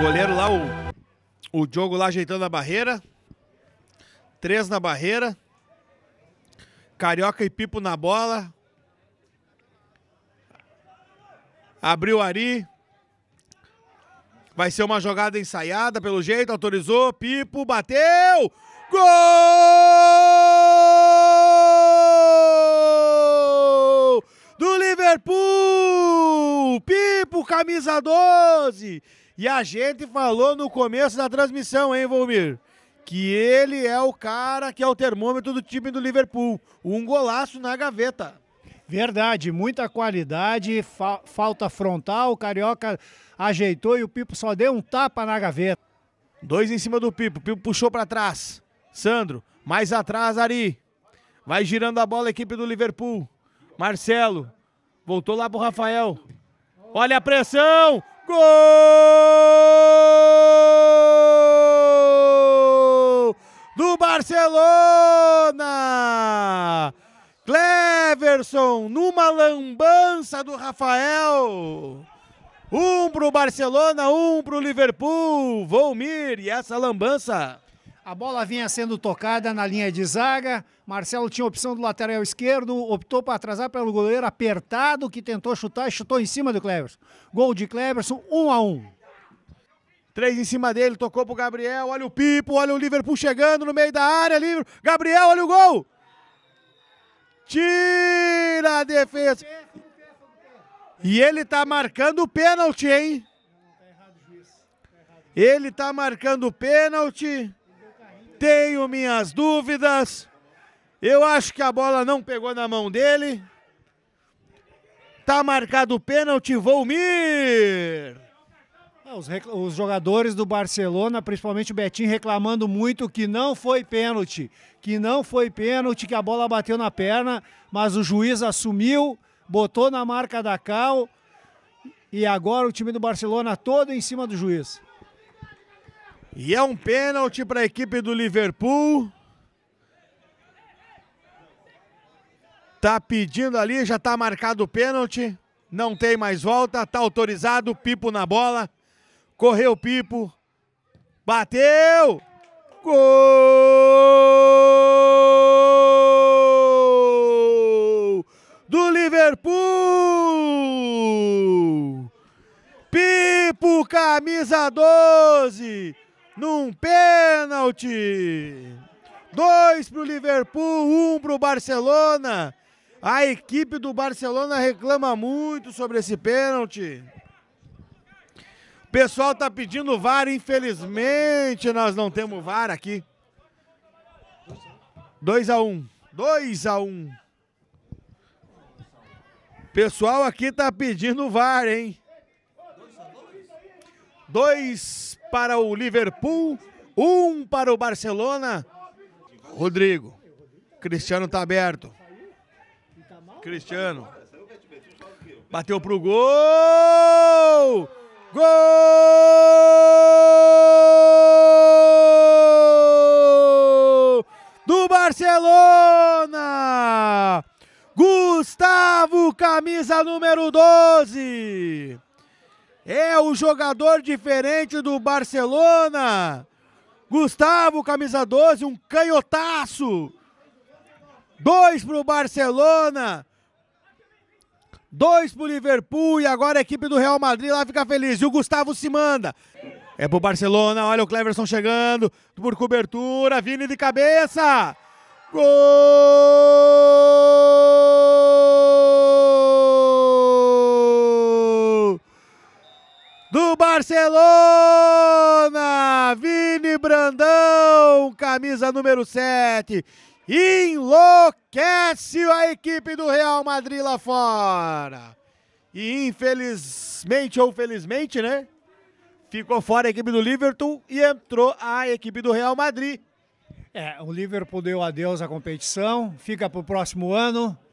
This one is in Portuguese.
goleiro lá, o, o Diogo lá ajeitando a barreira. Três na barreira. Carioca e Pipo na bola. Abriu Ari. Vai ser uma jogada ensaiada, pelo jeito. Autorizou. Pipo bateu. Gol! Do Liverpool! Pipo, camisa 12! E a gente falou no começo da transmissão, hein, Volmir? Que ele é o cara que é o termômetro do time do Liverpool. Um golaço na gaveta. Verdade, muita qualidade, fa falta frontal, o Carioca ajeitou e o Pipo só deu um tapa na gaveta. Dois em cima do Pipo, o Pipo puxou para trás. Sandro, mais atrás, Ari. Vai girando a bola a equipe do Liverpool. Marcelo, voltou lá pro Rafael. Olha a pressão! Gol do Barcelona! Cleverson numa lambança do Rafael. Um pro Barcelona, um pro Liverpool. Volmir e essa lambança a bola vinha sendo tocada na linha de zaga. Marcelo tinha opção do lateral esquerdo, optou para atrasar pelo goleiro apertado que tentou chutar e chutou em cima do Cleverson. Gol de Cleverson, 1 um a 1. Um. Três em cima dele, tocou pro Gabriel. Olha o Pipo, olha o Liverpool chegando no meio da área. livre. Gabriel, olha o gol! Tira a defesa. E ele tá marcando o pênalti, hein? Ele tá marcando o pênalti. Tenho minhas dúvidas. Eu acho que a bola não pegou na mão dele. Tá marcado o pênalti, Volmir. Ah, os, os, jogadores do Barcelona, principalmente o Betinho, reclamando muito que não foi pênalti, que não foi pênalti, que a bola bateu na perna, mas o juiz assumiu, botou na marca da Cal e agora o time do Barcelona todo em cima do juiz. E é um pênalti para a equipe do Liverpool. Tá pedindo ali, já tá marcado o pênalti. Não tem mais volta, tá autorizado, Pipo na bola. Correu Pipo. Bateu! Gol! Do Liverpool! Pipo camisa 12 num pênalti. Dois para o Liverpool, um para o Barcelona. A equipe do Barcelona reclama muito sobre esse pênalti. O pessoal está pedindo VAR, infelizmente nós não temos VAR aqui. 2 a 1. Um. 2 a 1. Um. Pessoal aqui está pedindo VAR, hein? dois para o Liverpool, um para o Barcelona. Rodrigo. Cristiano está aberto. Cristiano. Bateu pro gol! Gol! Do Barcelona! Gustavo, camisa número 12! É o jogador diferente do Barcelona. Gustavo, camisa 12, um canhotaço. Dois para o Barcelona. Dois para o Liverpool e agora a equipe do Real Madrid lá fica feliz. E o Gustavo se manda. É pro Barcelona, olha o Cleverson chegando por cobertura, Vini de cabeça. Gol! Barcelona! Vini Brandão, camisa número 7. Enlouquece a equipe do Real Madrid lá fora. E infelizmente ou felizmente, né? Ficou fora a equipe do Liverpool e entrou a equipe do Real Madrid. É, o Liverpool deu adeus à competição, fica para o próximo ano.